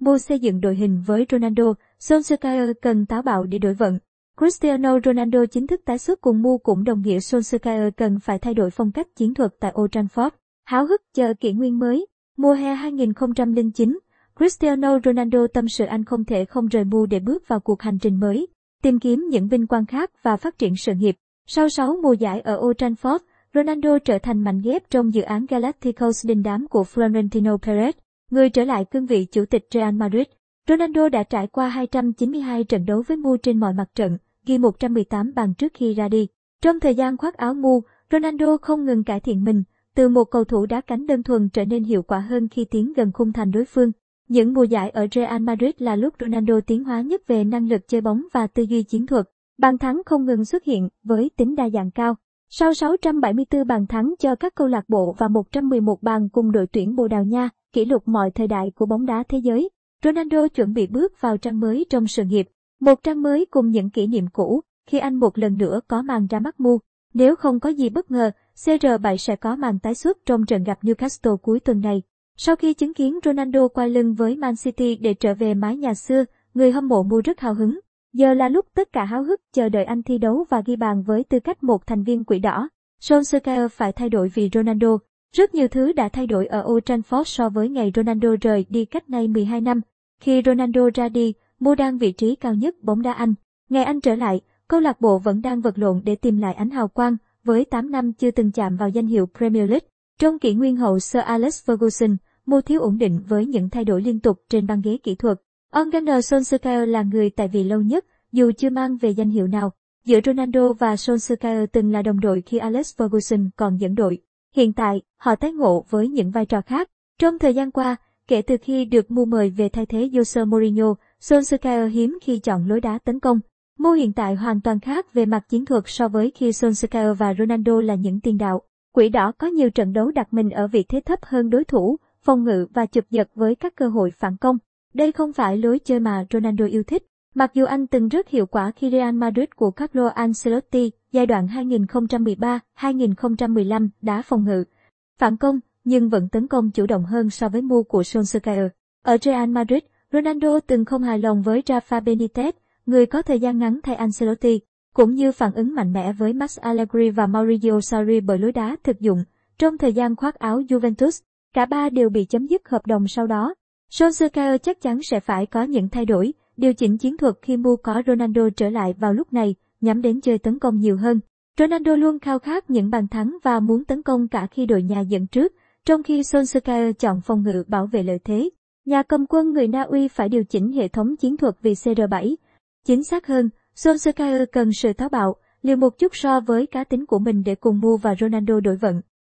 mua xây dựng đội hình với Ronaldo, Solskjaer cần táo bạo để đổi vận. Cristiano Ronaldo chính thức tái xuất cùng Mu cũng đồng nghĩa Solskjaer cần phải thay đổi phong cách chiến thuật tại Old Trafford. Háo hức chờ kỷ nguyên mới, mùa hè 2009, Cristiano Ronaldo tâm sự anh không thể không rời Mu để bước vào cuộc hành trình mới, tìm kiếm những vinh quang khác và phát triển sự nghiệp. Sau 6 mùa giải ở Old Trafford, Ronaldo trở thành mảnh ghép trong dự án Galacticos đình đám của Florentino Perez. Người trở lại cương vị chủ tịch Real Madrid, Ronaldo đã trải qua 292 trận đấu với Mu trên mọi mặt trận, ghi 118 bàn trước khi ra đi. Trong thời gian khoác áo Mu, Ronaldo không ngừng cải thiện mình, từ một cầu thủ đá cánh đơn thuần trở nên hiệu quả hơn khi tiến gần khung thành đối phương. Những mùa giải ở Real Madrid là lúc Ronaldo tiến hóa nhất về năng lực chơi bóng và tư duy chiến thuật. Bàn thắng không ngừng xuất hiện với tính đa dạng cao. Sau 674 bàn thắng cho các câu lạc bộ và 111 bàn cùng đội tuyển Bồ Đào Nha, kỷ lục mọi thời đại của bóng đá thế giới, Ronaldo chuẩn bị bước vào trang mới trong sự nghiệp, một trang mới cùng những kỷ niệm cũ, khi anh một lần nữa có màn ra mắt mu. Nếu không có gì bất ngờ, CR7 sẽ có màn tái xuất trong trận gặp Newcastle cuối tuần này. Sau khi chứng kiến Ronaldo quay lưng với Man City để trở về mái nhà xưa, người hâm mộ mu rất hào hứng. Giờ là lúc tất cả háo hức chờ đợi anh thi đấu và ghi bàn với tư cách một thành viên quỷ đỏ. Solskjaer phải thay đổi vì Ronaldo. Rất nhiều thứ đã thay đổi ở Old Trafford so với ngày Ronaldo rời đi cách nay 12 năm. Khi Ronaldo ra đi, mua đang vị trí cao nhất bóng đá Anh. Ngày anh trở lại, câu lạc bộ vẫn đang vật lộn để tìm lại ánh hào quang, với 8 năm chưa từng chạm vào danh hiệu Premier League. Trong kỷ nguyên hậu Sir Alex Ferguson, mua thiếu ổn định với những thay đổi liên tục trên băng ghế kỹ thuật. Organer Solskjaer là người tại vị lâu nhất, dù chưa mang về danh hiệu nào. Giữa Ronaldo và Solskjaer từng là đồng đội khi Alex Ferguson còn dẫn đội. Hiện tại, họ tái ngộ với những vai trò khác. Trong thời gian qua, kể từ khi được mua mời về thay thế Jose Mourinho, Solskjaer hiếm khi chọn lối đá tấn công. Mô hiện tại hoàn toàn khác về mặt chiến thuật so với khi Solskjaer và Ronaldo là những tiền đạo. Quỷ đỏ có nhiều trận đấu đặt mình ở vị thế thấp hơn đối thủ, phòng ngự và chụp giật với các cơ hội phản công. Đây không phải lối chơi mà Ronaldo yêu thích. Mặc dù anh từng rất hiệu quả khi Real Madrid của Carlo Ancelotti giai đoạn 2013-2015 đã phòng ngự, phản công nhưng vẫn tấn công chủ động hơn so với mua của Solskjaer. Ở Real Madrid, Ronaldo từng không hài lòng với Rafa Benitez, người có thời gian ngắn thay Ancelotti, cũng như phản ứng mạnh mẽ với Max Allegri và Maurizio Sarri bởi lối đá thực dụng. Trong thời gian khoác áo Juventus, cả ba đều bị chấm dứt hợp đồng sau đó. Solskjaer chắc chắn sẽ phải có những thay đổi, điều chỉnh chiến thuật khi mua có Ronaldo trở lại vào lúc này, nhắm đến chơi tấn công nhiều hơn. Ronaldo luôn khao khát những bàn thắng và muốn tấn công cả khi đội nhà dẫn trước, trong khi Solskjaer chọn phòng ngự bảo vệ lợi thế. Nhà cầm quân người Na Uy phải điều chỉnh hệ thống chiến thuật vì CR7. Chính xác hơn, Solskjaer cần sự táo bạo, liều một chút so với cá tính của mình để cùng mua và Ronaldo đổi vận.